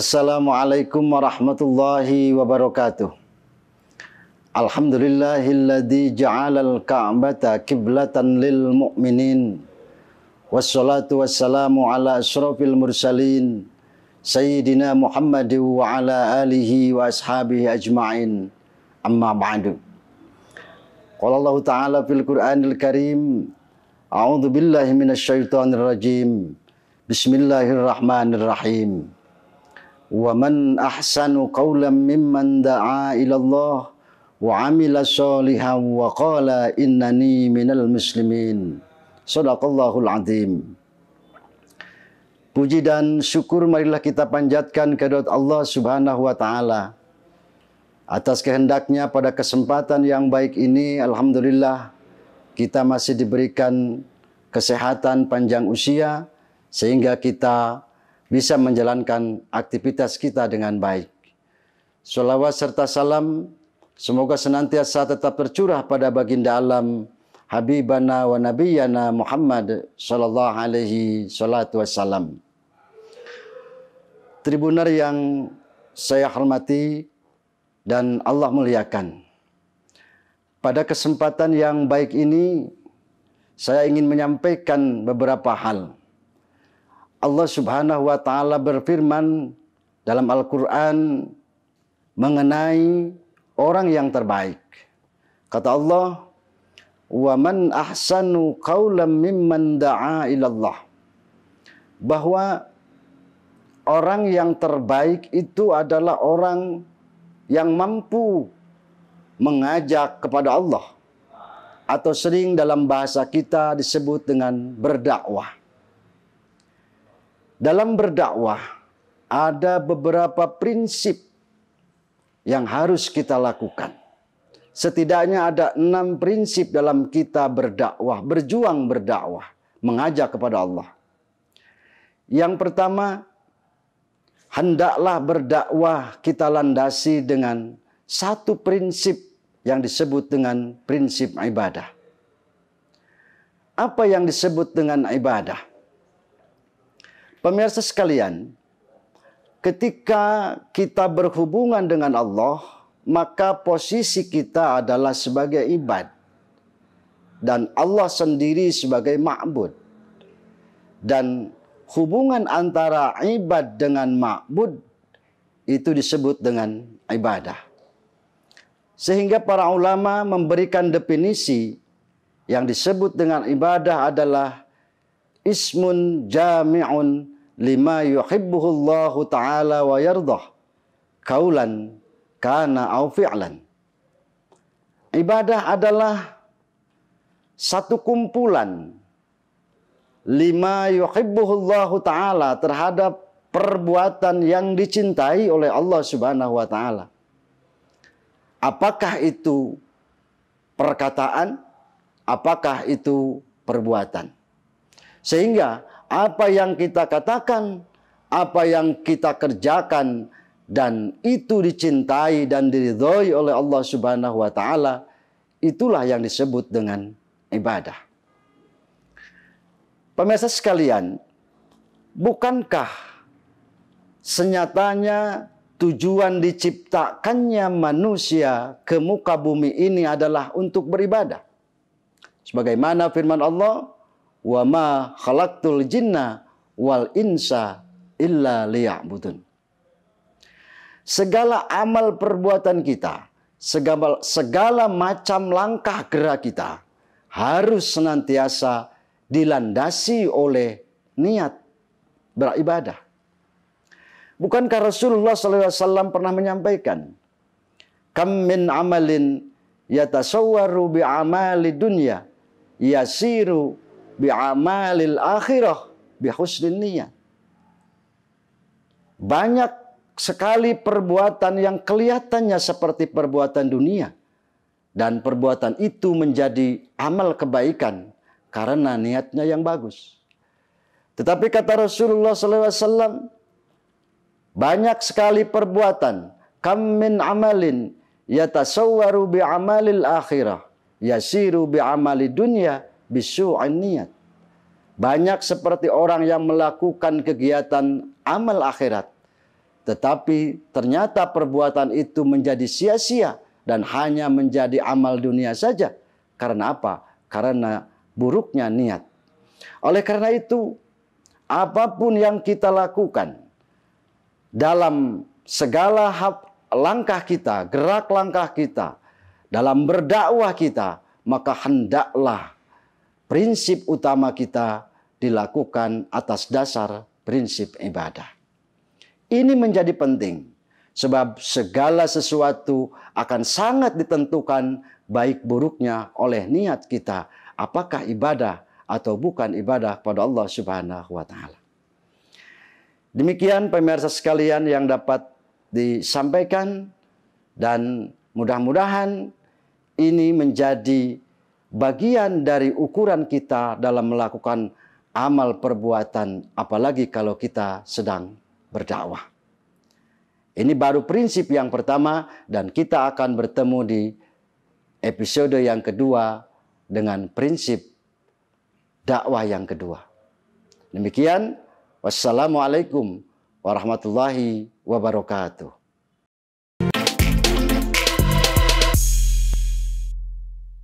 Assalamualaikum warahmatullahi wabarakatuh. Alhamdulillahilladzi ja'alal ka'bata kiblatan lil mu'minin. Wassalatu wassalamu ala asyrafil mursalin. Sayyidina Muhammad wa ala alihi wa ashabihi ajma'in. Amma ba'du. Qala Allah Ta'ala fil Qur'anil Karim. A'udzu billahi minasy syaithanir rajim. Bismillahirrahmanirrahim. ومن أحسن قولا ممن دعا إلى الله وعمل صالحا وقال إنني من المسلمين صدق الله العظيم Puji dan syukur marilah kita panjatkan kehadirat Allah Subhanahu wa taala. Atas kehendaknya pada kesempatan yang baik ini alhamdulillah kita masih diberikan kesehatan panjang usia sehingga kita bisa menjalankan aktivitas kita dengan baik. Salawat serta salam semoga senantiasa tetap tercurah pada baginda alam Habibana wa Nabiyana Muhammad sallallahu alaihi salatu wassalam. Tribuner yang saya hormati dan Allah muliakan. Pada kesempatan yang baik ini saya ingin menyampaikan beberapa hal Allah Subhanahu wa taala berfirman dalam Al-Qur'an mengenai orang yang terbaik. Kata Allah, "Wa man ahsanu qawlan mimman da'a ila Allah." Bahwa orang yang terbaik itu adalah orang yang mampu mengajak kepada Allah atau sering dalam bahasa kita disebut dengan berdakwah. Dalam berdakwah ada beberapa prinsip yang harus kita lakukan. Setidaknya ada enam prinsip dalam kita berdakwah, berjuang berdakwah, mengajak kepada Allah. Yang pertama, hendaklah berdakwah kita landasi dengan satu prinsip yang disebut dengan prinsip ibadah. Apa yang disebut dengan ibadah? Pemirsa sekalian, ketika kita berhubungan dengan Allah, maka posisi kita adalah sebagai ibad dan Allah sendiri sebagai ma'bud. Dan hubungan antara ibad dengan ma'bud itu disebut dengan ibadah. Sehingga para ulama memberikan definisi yang disebut dengan ibadah adalah ismun jami'un lima yuhibbuhullahu ta'ala wa yardah kaulan kana au fi'lan ibadah adalah satu kumpulan lima yuhibbuhullahu ta'ala terhadap perbuatan yang dicintai oleh Allah Subhanahu wa taala apakah itu perkataan apakah itu perbuatan sehingga apa yang kita katakan, apa yang kita kerjakan dan itu dicintai dan diridhoi oleh Allah Subhanahu wa taala, itulah yang disebut dengan ibadah. Pemirsa sekalian, bukankah senyatanya tujuan diciptakannya manusia ke muka bumi ini adalah untuk beribadah? Sebagaimana firman Allah, wa ma khalaqtul jinna wal insa illa liya'budun. Segala amal perbuatan kita, segala, segala macam langkah gerak kita harus senantiasa dilandasi oleh niat beribadah. Bukankah Rasulullah SAW pernah menyampaikan, Kam min amalin yatasawwaru bi amali dunya yasiru bi'amalil akhirah bihusnin niat. Banyak sekali perbuatan yang kelihatannya seperti perbuatan dunia dan perbuatan itu menjadi amal kebaikan karena niatnya yang bagus. Tetapi kata Rasulullah SAW, banyak sekali perbuatan, kam min amalin yatasawwaru bi amalil akhirah, yasiru bi amali dunia bisu'in niat Banyak seperti orang yang melakukan kegiatan amal akhirat. Tetapi ternyata perbuatan itu menjadi sia-sia dan hanya menjadi amal dunia saja. Karena apa? Karena buruknya niat. Oleh karena itu, apapun yang kita lakukan dalam segala langkah kita, gerak langkah kita, dalam berdakwah kita, maka hendaklah prinsip utama kita dilakukan atas dasar prinsip ibadah. Ini menjadi penting sebab segala sesuatu akan sangat ditentukan baik buruknya oleh niat kita, apakah ibadah atau bukan ibadah pada Allah Subhanahu wa taala. Demikian pemirsa sekalian yang dapat disampaikan dan mudah-mudahan ini menjadi bagian dari ukuran kita dalam melakukan amal perbuatan, apalagi kalau kita sedang berdakwah. Ini baru prinsip yang pertama, dan kita akan bertemu di episode yang kedua dengan prinsip dakwah yang kedua. Demikian, wassalamualaikum warahmatullahi wabarakatuh.